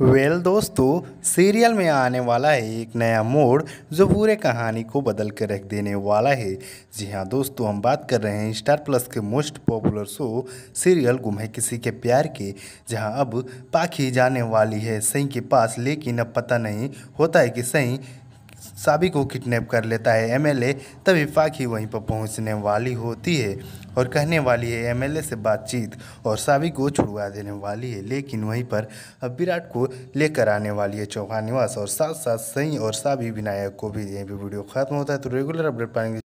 well well, दोस्तों serial में आने वाला है एक नया मोड़ जो पूरे कहानी को बदल कर रख देने वाला है जी हाँ दोस्तों हम बात कर रहे हैं स्टार प्लस के मोस्ट पॉपुलर शो सीरियल गुम है किसी के प्यार के जहां अब पाखी जाने वाली है सई के पास लेकिन अब पता नहीं होता है कि सई साबी को किडनैप कर लेता है एमएलए तभी पाखी वहीं पर पहुंचने वाली होती है और कहने वाली है एमएलए से बातचीत और साबी को छुड़वा देने वाली है लेकिन वहीं पर अब विराट को लेकर आने वाली है चौहान निवास और साथ साथ सही और साबी विनायक को भी ये वीडियो खत्म होता है तो रेगुलर अपडेट पाएंगे